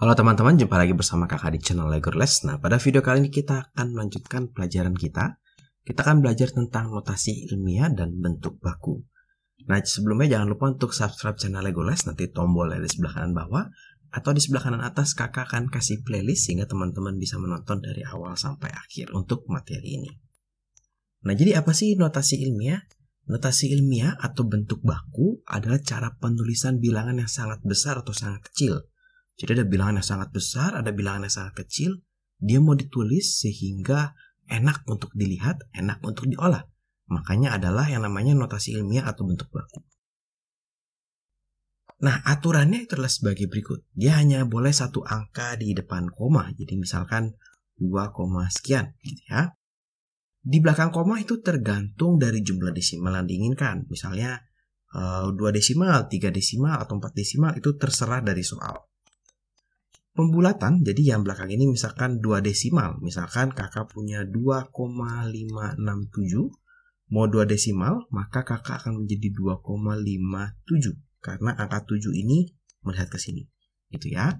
Halo teman-teman, jumpa lagi bersama kakak di channel Lego Nah, pada video kali ini kita akan melanjutkan pelajaran kita. Kita akan belajar tentang notasi ilmiah dan bentuk baku. Nah, sebelumnya jangan lupa untuk subscribe channel Lego Nanti tombol di sebelah kanan bawah atau di sebelah kanan atas kakak akan kasih playlist sehingga teman-teman bisa menonton dari awal sampai akhir untuk materi ini. Nah, jadi apa sih notasi ilmiah? Notasi ilmiah atau bentuk baku adalah cara penulisan bilangan yang sangat besar atau sangat kecil jadi ada bilangan yang sangat besar, ada bilangan yang sangat kecil. Dia mau ditulis sehingga enak untuk dilihat, enak untuk diolah. Makanya adalah yang namanya notasi ilmiah atau bentuk baku. Nah, aturannya itu adalah sebagai berikut. Dia hanya boleh satu angka di depan koma. Jadi misalkan 2, sekian gitu ya. Di belakang koma itu tergantung dari jumlah desimal yang diinginkan. Misalnya 2 eh, desimal, 3 desimal, atau 4 desimal itu terserah dari soal pembulatan jadi yang belakang ini misalkan dua desimal misalkan kakak punya 2,567 mau dua desimal maka kakak akan menjadi 2,57 karena angka 7 ini melihat ke sini gitu ya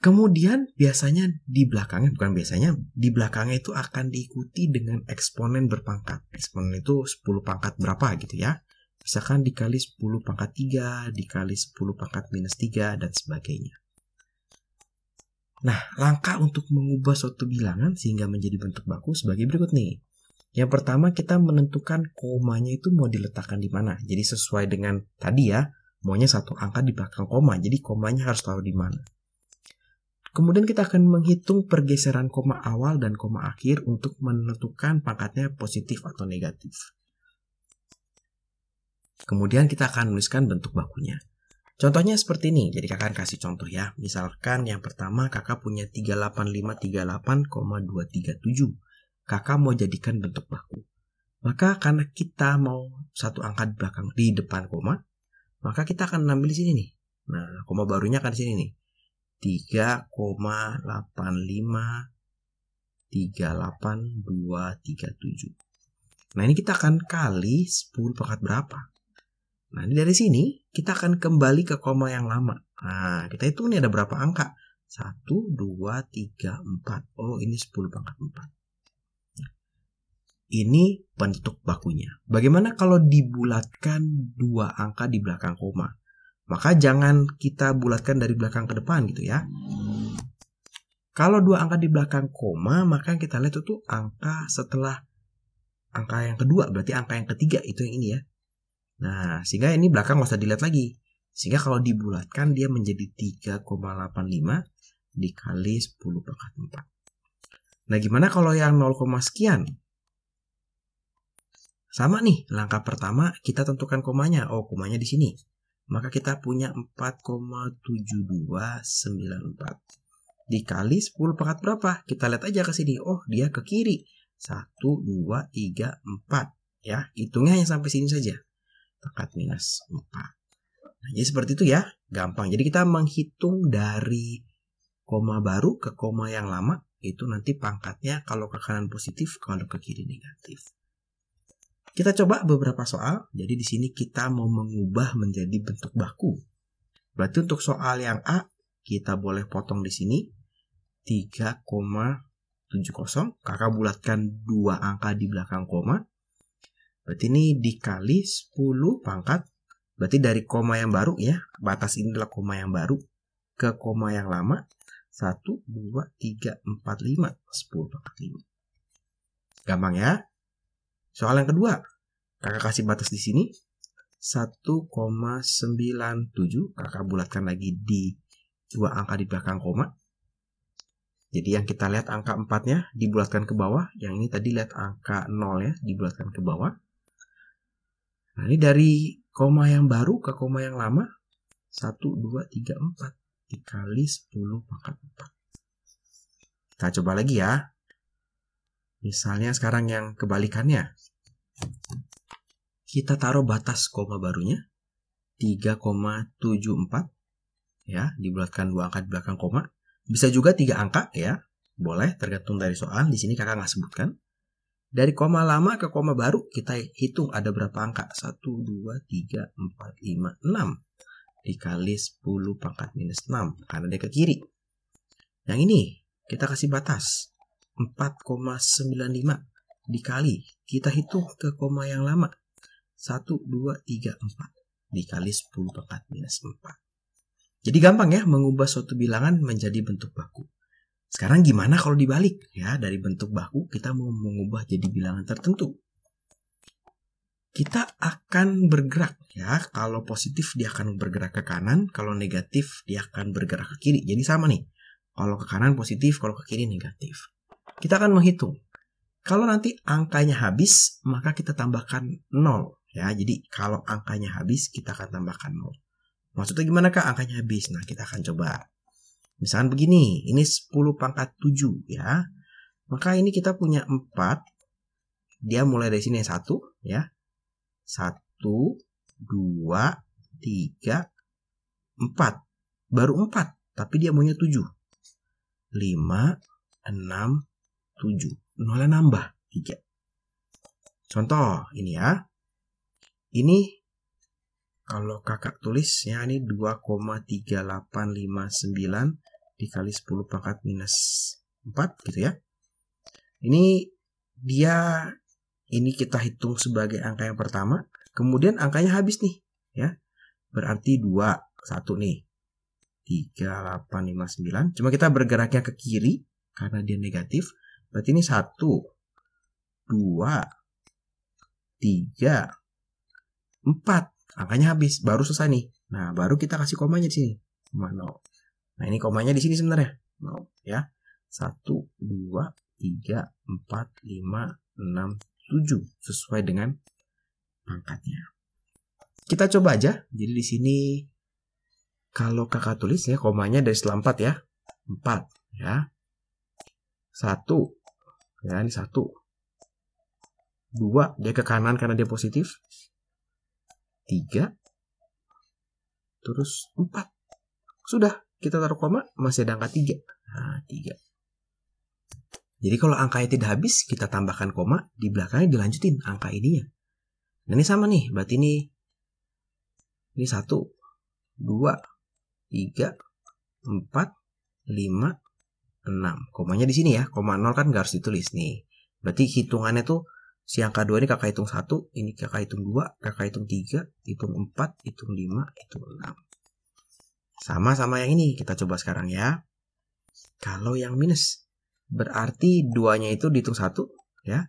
kemudian biasanya di belakangnya bukan biasanya di belakangnya itu akan diikuti dengan eksponen berpangkat eksponen itu 10 pangkat berapa gitu ya Misalkan dikali 10 pangkat 3, dikali 10 pangkat minus 3, dan sebagainya. Nah, langkah untuk mengubah suatu bilangan sehingga menjadi bentuk baku sebagai berikut nih. Yang pertama kita menentukan komanya itu mau diletakkan di mana. Jadi sesuai dengan tadi ya, maunya satu angka di belakang koma. Jadi komanya harus taruh di mana. Kemudian kita akan menghitung pergeseran koma awal dan koma akhir untuk menentukan pangkatnya positif atau negatif. Kemudian kita akan menuliskan bentuk bakunya. Contohnya seperti ini, jadi kakak akan kasih contoh ya. Misalkan yang pertama kakak punya 38538,237. Kakak mau jadikan bentuk baku. Maka karena kita mau satu angka di belakang di depan koma, maka kita akan ambil di sini nih. Nah, koma barunya akan di sini nih. 3,85 38237. Nah, ini kita akan kali 10 pangkat berapa? Nah, dari sini kita akan kembali ke koma yang lama. Nah, kita hitung nih ada berapa angka. 1, 2, 3, 4. Oh, ini 10 pangkat 4. Nah, ini bentuk bakunya. Bagaimana kalau dibulatkan dua angka di belakang koma? Maka jangan kita bulatkan dari belakang ke depan gitu ya. Kalau dua angka di belakang koma, maka kita lihat itu tuh angka setelah angka yang kedua, berarti angka yang ketiga itu yang ini ya. Nah, sehingga ini belakang nggak usah dilihat lagi. Sehingga kalau dibulatkan dia menjadi 3,85 dikali 10 pangkat 4. Nah, gimana kalau yang 0, sekian? Sama nih, langkah pertama kita tentukan komanya. Oh, komanya di sini. Maka kita punya 4,7294. Dikali 10 pangkat berapa? Kita lihat aja ke sini. Oh, dia ke kiri. 1, 2, 3, 4. Ya, hitungnya hanya sampai sini saja. Pangkat minus 4. Nah, jadi seperti itu ya. Gampang. Jadi kita menghitung dari koma baru ke koma yang lama. Itu nanti pangkatnya kalau ke kanan positif, kalau ke kiri negatif. Kita coba beberapa soal. Jadi di sini kita mau mengubah menjadi bentuk baku. Berarti untuk soal yang A, kita boleh potong di sini 3,70. Kakak bulatkan dua angka di belakang koma Berarti ini dikali 10 pangkat. Berarti dari koma yang baru ya. Batas ini adalah koma yang baru ke koma yang lama. 1, 2, 3, 4, 5. 10 pangkat 5. Gampang ya. Soal yang kedua. Kakak kasih batas di sini. 1,97. Kakak bulatkan lagi di dua angka di belakang koma. Jadi yang kita lihat angka 4-nya dibulatkan ke bawah, yang ini tadi lihat angka 0 ya dibulatkan ke bawah. Nah ini dari koma yang baru ke koma yang lama. 1, 2, 3, 4. Dikali 10 pangkat 4. Kita coba lagi ya. Misalnya sekarang yang kebalikannya. Kita taruh batas koma barunya. 3,74 ya dibulatkan dua angka di belakang koma bisa juga tiga angka ya boleh tergantung dari soal di sini kakak nggak sebutkan dari koma lama ke koma baru kita hitung ada berapa angka. 1, 2, 3, 4, 5, 6. Dikali 10 pangkat minus 6. Karena dia ke kiri. Yang ini kita kasih batas. 4,95 dikali kita hitung ke koma yang lama 1, 2, 3, 4 dikali 10 pangkat minus 4 jadi gampang ya mengubah suatu bilangan menjadi bentuk baku sekarang gimana kalau dibalik? Ya, dari bentuk baku kita mau mengubah jadi bilangan tertentu. Kita akan bergerak ya. Kalau positif dia akan bergerak ke kanan, kalau negatif dia akan bergerak ke kiri. Jadi sama nih. Kalau ke kanan positif, kalau ke kiri negatif. Kita akan menghitung. Kalau nanti angkanya habis, maka kita tambahkan 0 ya. Jadi kalau angkanya habis, kita akan tambahkan 0. Maksudnya gimana Kak? Angkanya habis. Nah, kita akan coba Misalkan begini, ini 10 pangkat 7 ya. Maka ini kita punya 4. Dia mulai dari sini 1 ya. 1, 2, 3, 4. Baru 4, tapi dia maunya 7. 5, 6, 7. Nolnya nambah 3. Contoh ini ya. Ini kalau kakak tulis ya ini 2,3859 dikali 10 pangkat minus 4 gitu ya. Ini dia ini kita hitung sebagai angka yang pertama, kemudian angkanya habis nih ya. Berarti 2, 1 nih. 3, 8, 5, 9. Cuma kita bergeraknya ke kiri karena dia negatif. Berarti ini 1, 2, 3, 4. Angkanya habis, baru selesai nih. Nah, baru kita kasih komanya di sini. 0. Nah ini komanya di sini sebenarnya. No, ya. 1, 2, 3, 4, 5, 6, 7. Sesuai dengan pangkatnya. Kita coba aja. Jadi di sini kalau kakak tulis ya komanya dari setelah 4 ya. 4 ya. 1 ya ini 1. 2 dia ke kanan karena dia positif. 3 terus 4. Sudah kita taruh koma masih ada angka 3. Nah, 3. Jadi kalau angkanya tidak habis, kita tambahkan koma, di belakangnya dilanjutin angka ininya. Nah, ini sama nih, berarti ini ini 1 2 3 4 5 6. Komanya di sini ya. Koma 0 kan nggak harus ditulis nih. Berarti hitungannya tuh si angka 2 ini kakak hitung 1, ini kakak hitung 2, kakak hitung 3, hitung 4, hitung 5, hitung 6. Sama sama yang ini kita coba sekarang ya. Kalau yang minus berarti duanya itu dihitung satu ya.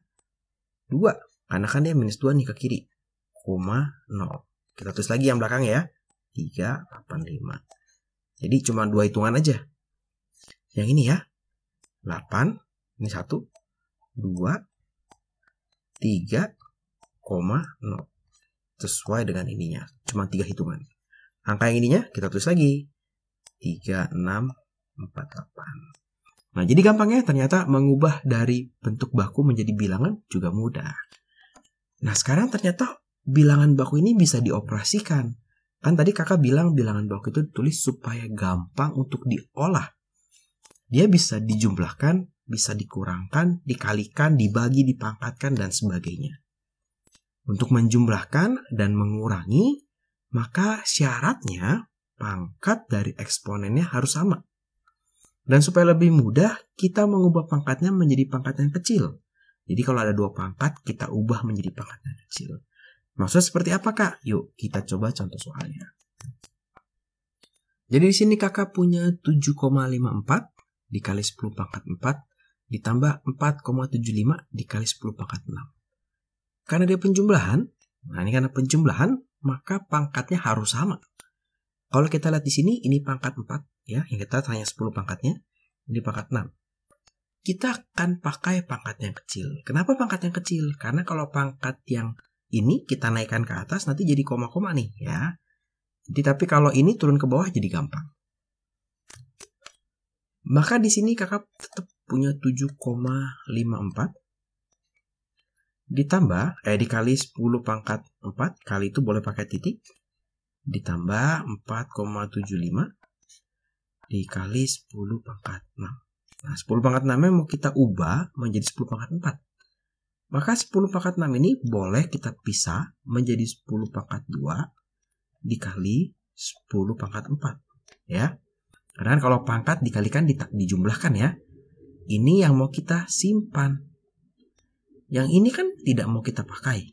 Dua karena kan dia minus dua nih ke kiri. Koma nol. Kita tulis lagi yang belakang ya. tiga delapan lima. Jadi cuma dua hitungan aja. Yang ini ya. delapan ini satu dua tiga koma nol sesuai dengan ininya. Cuma tiga hitungan. Angka yang ininya kita tulis lagi. 3648. Nah, jadi gampangnya ternyata mengubah dari bentuk baku menjadi bilangan juga mudah. Nah, sekarang ternyata bilangan baku ini bisa dioperasikan. Kan tadi kakak bilang bilangan baku itu ditulis supaya gampang untuk diolah. Dia bisa dijumlahkan, bisa dikurangkan, dikalikan, dibagi, dipangkatkan, dan sebagainya. Untuk menjumlahkan dan mengurangi, maka syaratnya pangkat dari eksponennya harus sama. Dan supaya lebih mudah, kita mengubah pangkatnya menjadi pangkat yang kecil. Jadi kalau ada dua pangkat, kita ubah menjadi pangkat yang kecil. Maksudnya seperti apa kak? Yuk kita coba contoh soalnya. Jadi di sini kakak punya 7,54 dikali 10 pangkat 4 ditambah 4,75 dikali 10 pangkat 6. Karena dia penjumlahan, nah ini karena penjumlahan, maka pangkatnya harus sama. Kalau kita lihat di sini, ini pangkat 4, ya, yang kita tanya 10 pangkatnya, ini pangkat 6. Kita akan pakai pangkat yang kecil. Kenapa pangkat yang kecil? Karena kalau pangkat yang ini kita naikkan ke atas, nanti jadi koma-koma nih, ya. Jadi, tapi kalau ini turun ke bawah jadi gampang. Maka di sini kakak tetap punya 7,54 ditambah eh dikali 10 pangkat 4 kali itu boleh pakai titik ditambah 4,75 dikali 10 pangkat 6 nah 10 pangkat 6 mau kita ubah menjadi 10 pangkat 4 maka 10 pangkat 6 ini boleh kita pisah menjadi 10 pangkat 2 dikali 10 pangkat 4 ya karena kalau pangkat dikalikan dijumlahkan ya ini yang mau kita simpan yang ini kan tidak mau kita pakai.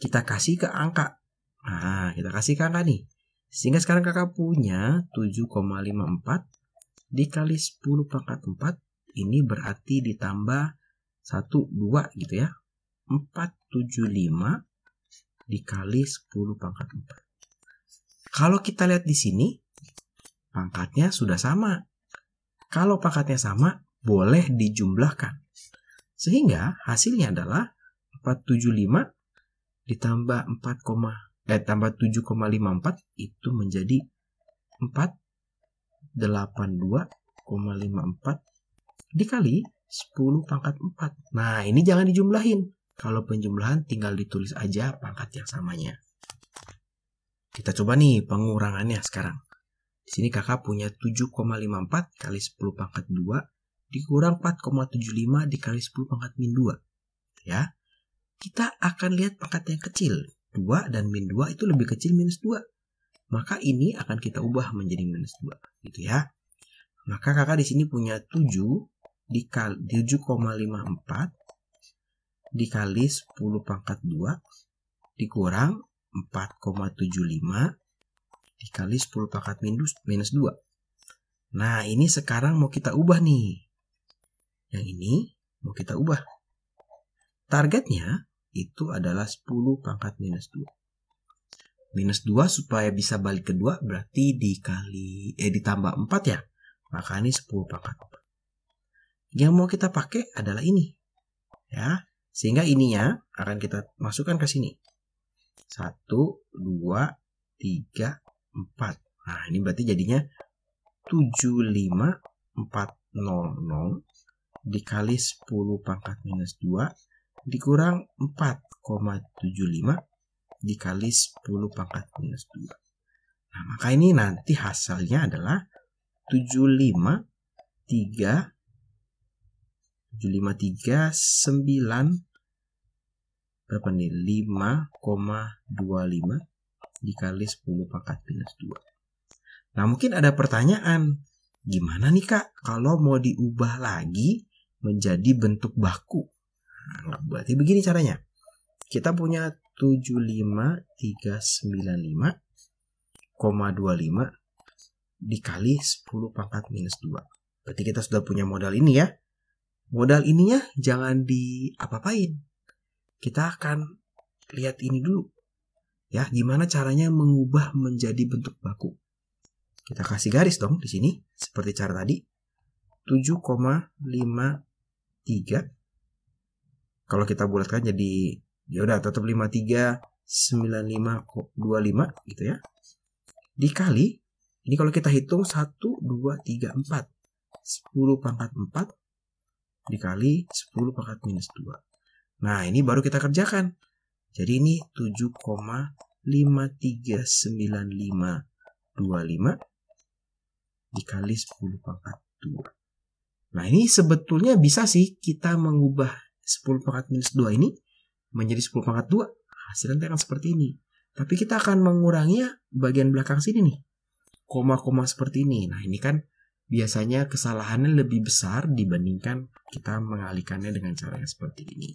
Kita kasih ke angka. Nah, kita kasih ke angka nih. Sehingga sekarang kakak punya 7,54 dikali 10 pangkat 4. Ini berarti ditambah 1, 2 gitu ya. 475 dikali 10 pangkat 4. Kalau kita lihat di sini, pangkatnya sudah sama. Kalau pangkatnya sama, boleh dijumlahkan. Sehingga hasilnya adalah 475 ditambah 4, eh tambah 7,54 itu menjadi 482,54 dikali 10 pangkat 4. Nah, ini jangan dijumlahin. Kalau penjumlahan tinggal ditulis aja pangkat yang samanya. Kita coba nih pengurangannya sekarang. Di sini kakak punya 7,54 kali 10 pangkat 2 dikurang 4,75 dikali 10 pangkat min 2. Ya. Kita akan lihat pangkat yang kecil. 2 dan min 2 itu lebih kecil minus 2. Maka ini akan kita ubah menjadi minus 2. Gitu ya. Maka kakak di sini punya 7 dikali 7,54 dikali 10 pangkat 2 dikurang 4,75 dikali 10 pangkat minus, minus 2. Nah, ini sekarang mau kita ubah nih. Yang ini mau kita ubah. Targetnya itu adalah 10 pangkat minus 2. Minus 2 supaya bisa balik ke 2 berarti dikali, eh ditambah 4 ya. Maka ini 10 pangkat 4. Yang mau kita pakai adalah ini. Ya, sehingga ininya akan kita masukkan ke sini. 1, 2, 3, 4. Nah, ini berarti jadinya 75, 4, 0, 0, dikali 10 pangkat minus 2 dikurang 4,75 dikali 10 pangkat minus 2. Nah, maka ini nanti hasilnya adalah 75 3 3 9 berapa nih 5,25 dikali 10 pangkat minus 2. Nah mungkin ada pertanyaan, gimana nih kak kalau mau diubah lagi menjadi bentuk baku. Nah, berarti begini caranya. Kita punya 75395,25 dikali 10 pangkat minus 2. Berarti kita sudah punya modal ini ya. Modal ininya jangan diapa-apain. Kita akan lihat ini dulu. Ya, gimana caranya mengubah menjadi bentuk baku. Kita kasih garis dong di sini seperti cara tadi. 7,5 53 kalau kita bulatkan jadi ya udah tetap 53 95 25 gitu ya dikali ini kalau kita hitung 1 2 3 4 10 pangkat 4 dikali 10 pangkat minus 2 nah ini baru kita kerjakan jadi ini 7,539525 dikali 10 pangkat 2 Nah ini sebetulnya bisa sih kita mengubah 10 pangkat minus 2 ini menjadi 10 pangkat 2. Hasilnya akan seperti ini. Tapi kita akan menguranginya bagian belakang sini nih. Koma-koma seperti ini. Nah ini kan biasanya kesalahannya lebih besar dibandingkan kita mengalihkannya dengan cara yang seperti ini.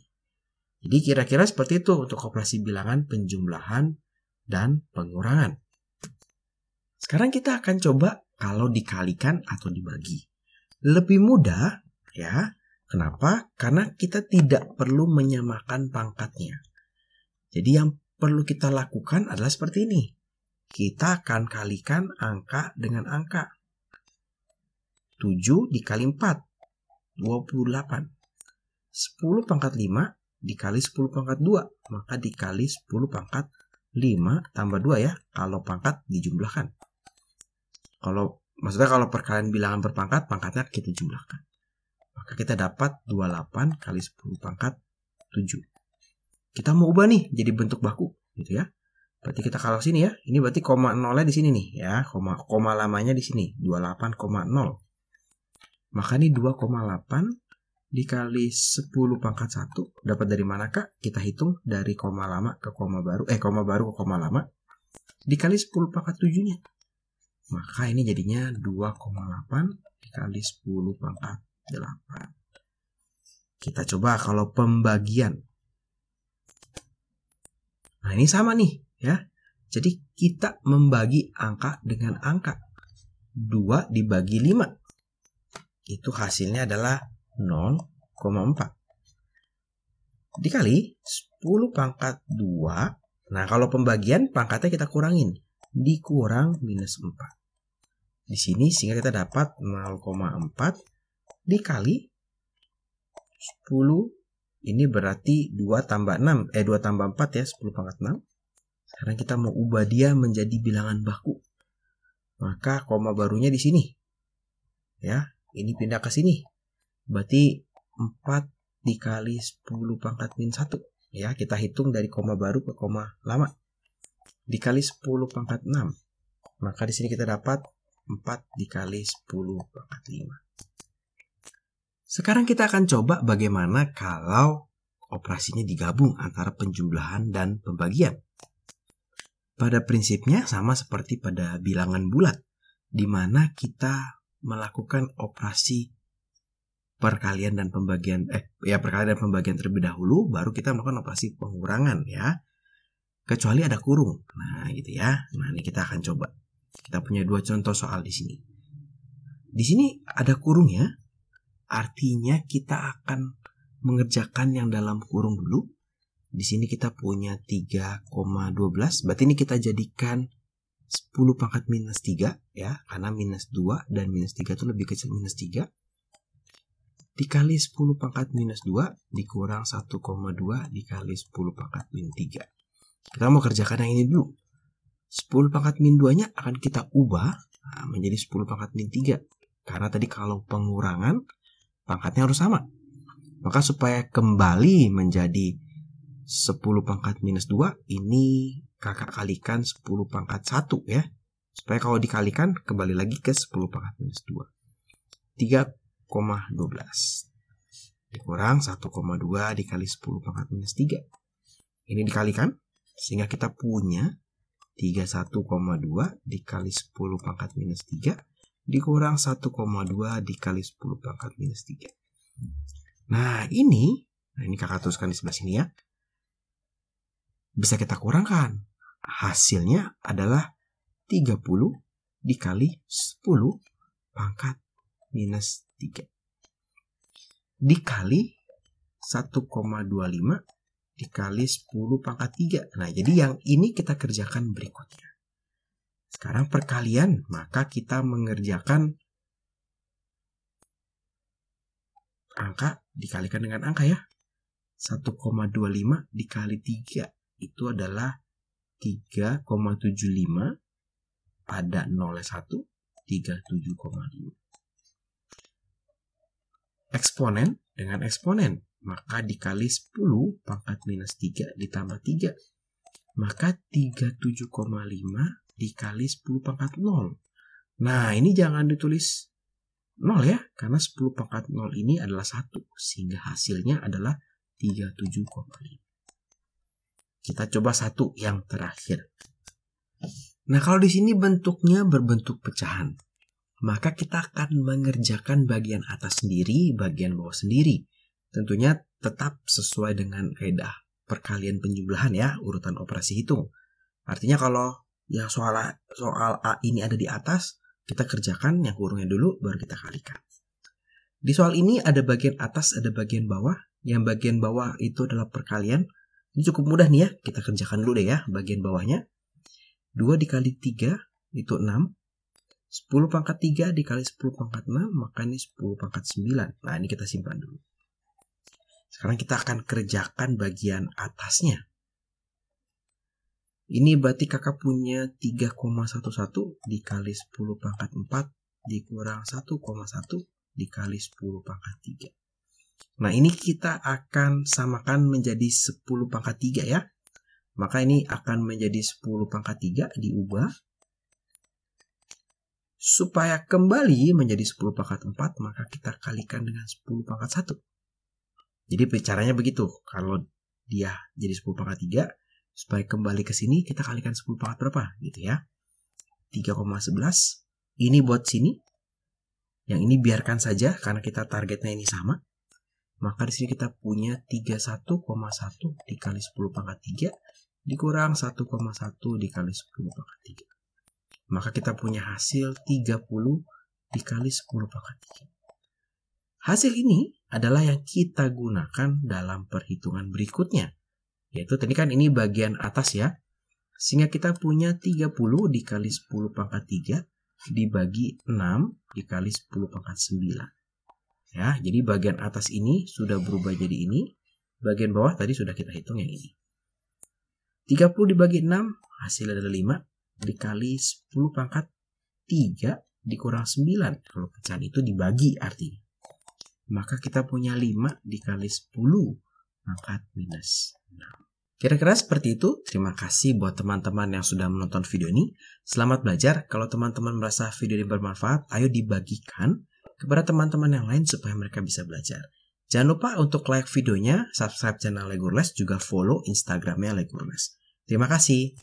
Jadi kira-kira seperti itu untuk operasi bilangan penjumlahan dan pengurangan. Sekarang kita akan coba kalau dikalikan atau dibagi lebih mudah ya. Kenapa? Karena kita tidak perlu menyamakan pangkatnya. Jadi yang perlu kita lakukan adalah seperti ini. Kita akan kalikan angka dengan angka. 7 dikali 4, 28. 10 pangkat 5 dikali 10 pangkat 2, maka dikali 10 pangkat 5 tambah 2 ya, kalau pangkat dijumlahkan. Kalau maksudnya kalau perkalian bilangan berpangkat pangkatnya kita jumlahkan maka kita dapat 28 kali 10 pangkat 7 kita mau ubah nih jadi bentuk baku gitu ya berarti kita kalau sini ya ini berarti koma nolnya di sini nih ya koma koma lamanya di sini 28,0 maka ini 2,8 dikali 10 pangkat 1 dapat dari mana kak? Kita hitung dari koma lama ke koma baru, eh koma baru ke koma lama dikali 10 pangkat 7 nya. Maka ini jadinya 2,8 dikali 10 pangkat 8. Kita coba kalau pembagian. Nah ini sama nih ya. Jadi kita membagi angka dengan angka. 2 dibagi 5. Itu hasilnya adalah 0,4. Dikali 10 pangkat 2. Nah kalau pembagian pangkatnya kita kurangin dikurang minus 4. Di sini sehingga kita dapat 0,4 dikali 10. Ini berarti 2 tambah 6. Eh 2 tambah 4 ya 10 pangkat 6. Sekarang kita mau ubah dia menjadi bilangan baku. Maka koma barunya di sini. Ya, ini pindah ke sini. Berarti 4 dikali 10 pangkat min 1. Ya, kita hitung dari koma baru ke koma lama dikali 10 pangkat 6. Maka di sini kita dapat 4 dikali 10 pangkat 5. Sekarang kita akan coba bagaimana kalau operasinya digabung antara penjumlahan dan pembagian. Pada prinsipnya sama seperti pada bilangan bulat, di mana kita melakukan operasi perkalian dan pembagian eh ya perkalian dan pembagian terlebih dahulu baru kita melakukan operasi pengurangan ya kecuali ada kurung. Nah, gitu ya. Nah, ini kita akan coba. Kita punya dua contoh soal di sini. Di sini ada kurung ya. Artinya kita akan mengerjakan yang dalam kurung dulu. Di sini kita punya 3,12. Berarti ini kita jadikan 10 pangkat minus 3 ya. Karena minus 2 dan minus 3 itu lebih kecil minus 3 dikali 10 pangkat minus 2 dikurang 1,2 dikali 10 pangkat minus 3. Kita mau kerjakan yang ini dulu. 10 pangkat min 2-nya akan kita ubah nah, menjadi 10 pangkat min 3. Karena tadi kalau pengurangan, pangkatnya harus sama. Maka supaya kembali menjadi 10 pangkat minus 2, ini kakak kalikan 10 pangkat 1 ya. Supaya kalau dikalikan, kembali lagi ke 10 pangkat minus 2. 3,12 dikurang 1,2 dikali 10 pangkat minus 3. Ini dikalikan sehingga kita punya 31,2 dikali 10 pangkat minus 3 dikurang 1,2 dikali 10 pangkat minus 3. Nah ini, nah ini kakak tuliskan di sebelah sini ya. Bisa kita kurangkan. Hasilnya adalah 30 dikali 10 pangkat minus 3. Dikali 1,25 dikali 10 pangkat 3. Nah, jadi yang ini kita kerjakan berikutnya. Sekarang perkalian, maka kita mengerjakan angka dikalikan dengan angka ya. 1,25 dikali 3 itu adalah 3,75 pada 0 1 37,5. Eksponen dengan eksponen maka dikali 10 pangkat minus 3 ditambah 3, maka 37,5 dikali 10 pangkat 0. Nah, ini jangan ditulis 0 ya, karena 10 pangkat 0 ini adalah 1, sehingga hasilnya adalah 37,5. Kita coba satu yang terakhir. Nah, kalau di sini bentuknya berbentuk pecahan, maka kita akan mengerjakan bagian atas sendiri, bagian bawah sendiri. Tentunya tetap sesuai dengan kaidah perkalian penjumlahan ya urutan operasi hitung. Artinya kalau yang soal A, soal A ini ada di atas, kita kerjakan yang kurungnya dulu baru kita kalikan. Di soal ini ada bagian atas, ada bagian bawah. Yang bagian bawah itu adalah perkalian. Ini cukup mudah nih ya, kita kerjakan dulu deh ya bagian bawahnya. 2 dikali 3 itu 6. 10 pangkat 3 dikali 10 pangkat 6, maka ini 10 pangkat 9. Nah, ini kita simpan dulu. Sekarang kita akan kerjakan bagian atasnya. Ini berarti kakak punya 3,11 dikali 10 pangkat 4 dikurang 1,1 dikali 10 pangkat 3. Nah ini kita akan samakan menjadi 10 pangkat 3 ya. Maka ini akan menjadi 10 pangkat 3 diubah. Supaya kembali menjadi 10 pangkat 4 maka kita kalikan dengan 10 pangkat 1. Jadi caranya begitu. Kalau dia jadi 10 pangkat 3, supaya kembali ke sini kita kalikan 10 pangkat berapa gitu ya. 3,11. Ini buat sini. Yang ini biarkan saja karena kita targetnya ini sama. Maka di sini kita punya 31,1 dikali 10 pangkat 3 dikurang 1,1 dikali 10 pangkat 3. Maka kita punya hasil 30 dikali 10 pangkat 3. Hasil ini adalah yang kita gunakan dalam perhitungan berikutnya. Yaitu tadi kan ini bagian atas ya. Sehingga kita punya 30 dikali 10 pangkat 3 dibagi 6 dikali 10 pangkat 9. Ya, jadi bagian atas ini sudah berubah jadi ini. Bagian bawah tadi sudah kita hitung yang ini. 30 dibagi 6 hasilnya adalah 5 dikali 10 pangkat 3 dikurang 9 kalau pecahan itu dibagi artinya maka kita punya 5 dikali 10 pangkat minus 6. Kira-kira seperti itu. Terima kasih buat teman-teman yang sudah menonton video ini. Selamat belajar. Kalau teman-teman merasa video ini bermanfaat, ayo dibagikan kepada teman-teman yang lain supaya mereka bisa belajar. Jangan lupa untuk like videonya, subscribe channel Legurles, juga follow Instagramnya Legurles. Terima kasih.